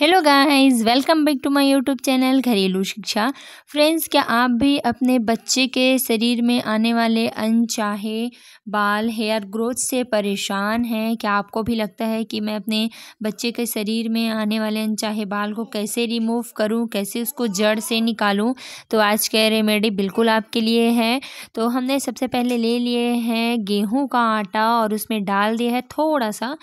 hello guys welcome back to my YouTube channel घरेलू शिक्षा friends क्या आप भी अपने बच्चे के शरीर में आने वाले अनचाहे बाल हेयर ग्रोथ से परेशान हैं क्या आपको भी लगता है कि मैं अपने बच्चे के शरीर में आने वाले अनचाहे बाल को कैसे रिमूव करूं कैसे उसको जड़ से निकालूं तो आज का रेमेडी बिल्कुल आपके लिए है तो हमने सबसे पहले ले लिए हैं गेहूँ का आटा और उसमें डाल दिया है थोड़ा सा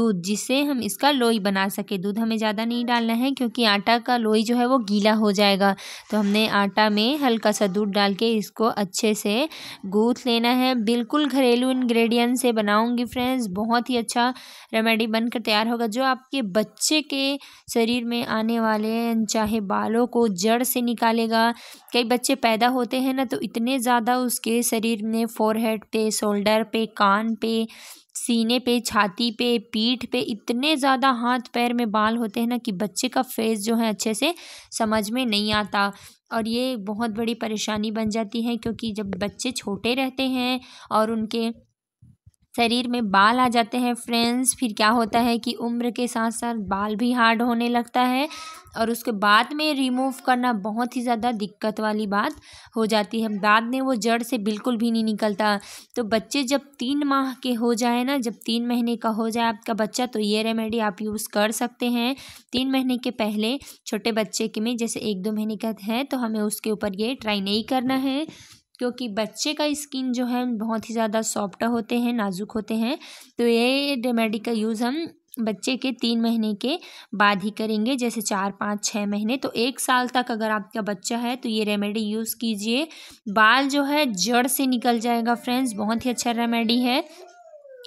दूध जिससे हम इसका लोई बना सके दूध हमें ज़्यादा नहीं नहीं डालना है क्योंकि आटा का लोई जो है वो गीला हो जाएगा तो हमने आटा में हल्का सा दूध डाल के इसको अच्छे से गूँथ लेना है बिल्कुल घरेलू इन्ग्रेडियंट से बनाऊँगी फ्रेंड्स बहुत ही अच्छा रेमेडी बनकर तैयार होगा जो आपके बच्चे के शरीर में आने वाले चाहे बालों को जड़ से निकालेगा कई बच्चे पैदा होते हैं ना तो इतने ज़्यादा उसके शरीर में फोरहेड पे शोल्डर पे कान पे सीने पे छाती पे पीठ पे इतने ज़्यादा हाथ पैर में बाल होते हैं ना कि बच्चे का फेस जो है अच्छे से समझ में नहीं आता और ये बहुत बड़ी परेशानी बन जाती है क्योंकि जब बच्चे छोटे रहते हैं और उनके शरीर में बाल आ जाते हैं फ्रेंड्स फिर क्या होता है कि उम्र के साथ साथ बाल भी हार्ड होने लगता है और उसके बाद में रिमूव करना बहुत ही ज़्यादा दिक्कत वाली बात हो जाती है बाद में वो जड़ से बिल्कुल भी नहीं निकलता तो बच्चे जब तीन माह के हो जाए ना जब तीन महीने का हो जाए आपका बच्चा तो ये रेमेडी आप यूज़ कर सकते हैं तीन महीने के पहले छोटे बच्चे के में जैसे एक दो महीने का है तो हमें उसके ऊपर ये ट्राई नहीं करना है क्योंकि बच्चे का स्किन जो है बहुत ही ज़्यादा सॉफ्ट होते हैं नाजुक होते हैं तो ये रेमेडी का यूज़ हम बच्चे के तीन महीने के बाद ही करेंगे जैसे चार पाँच छः महीने तो एक साल तक अगर आपका बच्चा है तो ये रेमेडी यूज़ कीजिए बाल जो है जड़ से निकल जाएगा फ्रेंड्स बहुत ही अच्छा रेमेडी है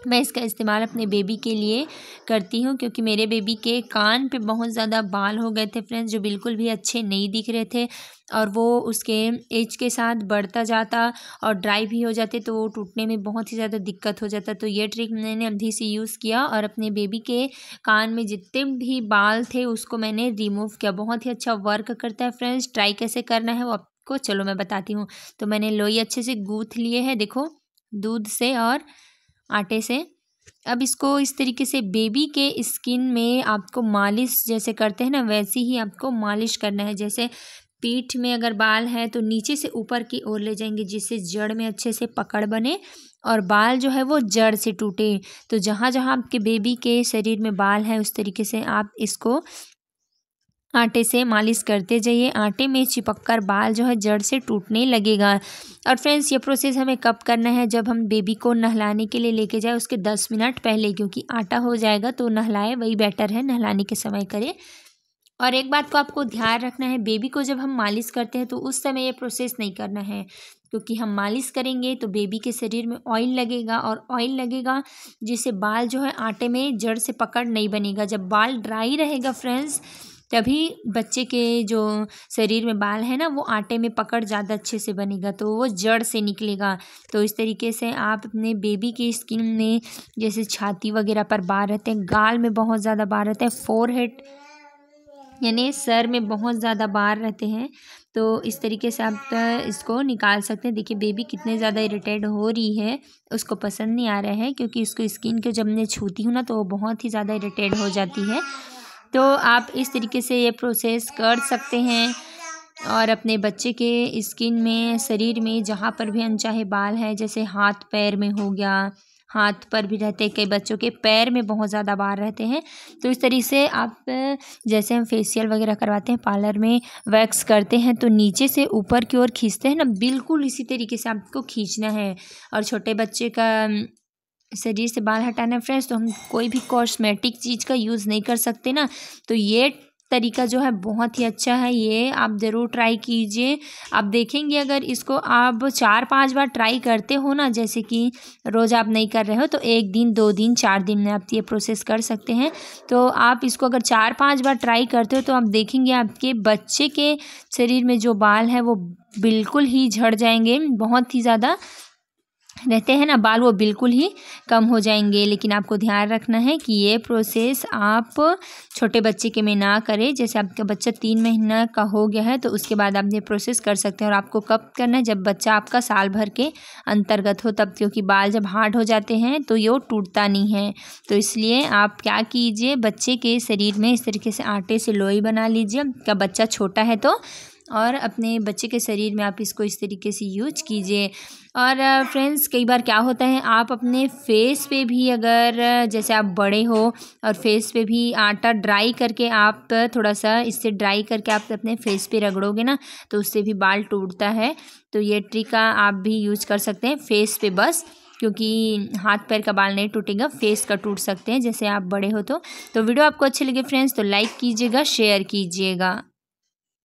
मैं इसका इस्तेमाल अपने बेबी के लिए करती हूँ क्योंकि मेरे बेबी के कान पे बहुत ज़्यादा बाल हो गए थे फ्रेंड्स जो बिल्कुल भी अच्छे नहीं दिख रहे थे और वो उसके एज के साथ बढ़ता जाता और ड्राई भी हो जाते तो वो टूटने में बहुत ही ज़्यादा दिक्कत हो जाता तो ये ट्रिक मैंने अभी से यूज़ किया और अपने बेबी के कान में जितने भी बाल थे उसको मैंने रिमूव किया बहुत ही अच्छा वर्क करता है फ्रेंड्स ट्राई कैसे करना है वो आपको चलो मैं बताती हूँ तो मैंने लोई अच्छे से गूँथ लिए है देखो दूध से और आटे से अब इसको इस तरीके से बेबी के स्किन में आपको मालिश जैसे करते हैं ना वैसी ही आपको मालिश करना है जैसे पीठ में अगर बाल है तो नीचे से ऊपर की ओर ले जाएंगे जिससे जड़ में अच्छे से पकड़ बने और बाल जो है वो जड़ से टूटे तो जहाँ जहाँ आपके बेबी के शरीर में बाल हैं उस तरीके से आप इसको आटे से मालिश करते जाइए आटे में चिपक कर बाल जो है जड़ से टूटने लगेगा और फ्रेंड्स ये प्रोसेस हमें कब करना है जब हम बेबी को नहलाने के लिए लेके जाए उसके दस मिनट पहले क्योंकि आटा हो जाएगा तो नहलाए वही बेटर है नहलाने के समय करें और एक बात को आपको ध्यान रखना है बेबी को जब हम मालिश करते हैं तो उस समय ये प्रोसेस नहीं करना है क्योंकि हम मालिश करेंगे तो बेबी के शरीर में ऑयल लगेगा और ऑयल लगेगा जिससे बाल जो है आटे में जड़ से पकड़ नहीं बनेगा जब बाल ड्राई रहेगा फ्रेंड्स तभी बच्चे के जो शरीर में बाल है ना वो आटे में पकड़ ज़्यादा अच्छे से बनेगा तो वो जड़ से निकलेगा तो इस तरीके से आप अपने बेबी की स्किन में जैसे छाती वगैरह पर बाल रहते हैं गाल में बहुत ज़्यादा बाल रहते हैं फोरहेड यानी सर में बहुत ज़्यादा बार रहते हैं तो इस तरीके से आप इसको निकाल सकते हैं देखिए बेबी कितने ज़्यादा इरिटेट हो रही है उसको पसंद नहीं आ रहा है क्योंकि उसको स्किन को जब मैं छूती हूँ ना तो वो बहुत ही ज़्यादा इरिटेट हो जाती है तो आप इस तरीके से ये प्रोसेस कर सकते हैं और अपने बच्चे के स्किन में शरीर में जहाँ पर भी अनचाहे बाल है जैसे हाथ पैर में हो गया हाथ पर भी रहते हैं कई बच्चों के पैर में बहुत ज़्यादा बाल रहते हैं तो इस तरीके से आप जैसे हम फेशियल वगैरह करवाते हैं पार्लर में वैक्स करते हैं तो नीचे से ऊपर की ओर खींचते हैं ना बिल्कुल इसी तरीके से आपको खींचना है और छोटे बच्चे का शरीर से बाल हटाना है फ्रेंड्स तो हम कोई भी कॉस्मेटिक चीज़ का यूज़ नहीं कर सकते ना तो ये तरीका जो है बहुत ही अच्छा है ये आप ज़रूर ट्राई कीजिए आप देखेंगे अगर इसको आप चार पांच बार ट्राई करते हो ना जैसे कि रोज़ आप नहीं कर रहे हो तो एक दिन दो दिन चार दिन में आप ये प्रोसेस कर सकते हैं तो आप इसको अगर चार पांच बार ट्राई करते हो तो आप देखेंगे आपके बच्चे के शरीर में जो बाल है वो बिल्कुल ही झड़ जाएंगे बहुत ही ज़्यादा रहते हैं ना बाल वो बिल्कुल ही कम हो जाएंगे लेकिन आपको ध्यान रखना है कि ये प्रोसेस आप छोटे बच्चे के में ना करें जैसे आपका बच्चा तीन महीना का हो गया है तो उसके बाद आप ये प्रोसेस कर सकते हैं और आपको कब करना है जब बच्चा आपका साल भर के अंतर्गत हो तब क्योंकि बाल जब हार्ड हो जाते हैं तो ये टूटता नहीं है तो इसलिए आप क्या कीजिए बच्चे के शरीर में इस तरीके से आटे से लोई बना लीजिए का बच्चा छोटा है तो और अपने बच्चे के शरीर में आप इसको इस तरीके से यूज कीजिए और फ्रेंड्स कई बार क्या होता है आप अपने फेस पे भी अगर जैसे आप बड़े हो और फेस पे भी आटा ड्राई करके आप थोड़ा सा इससे ड्राई करके आप अपने फेस पे रगड़ोगे ना तो उससे भी बाल टूटता है तो ये ट्रिक आप भी यूज कर सकते हैं फेस पे बस क्योंकि हाथ पैर का बाल नहीं टूटेगा फेस का टूट सकते हैं जैसे आप बड़े हो तो तो वीडियो आपको अच्छी लगे फ्रेंड्स तो लाइक कीजिएगा शेयर कीजिएगा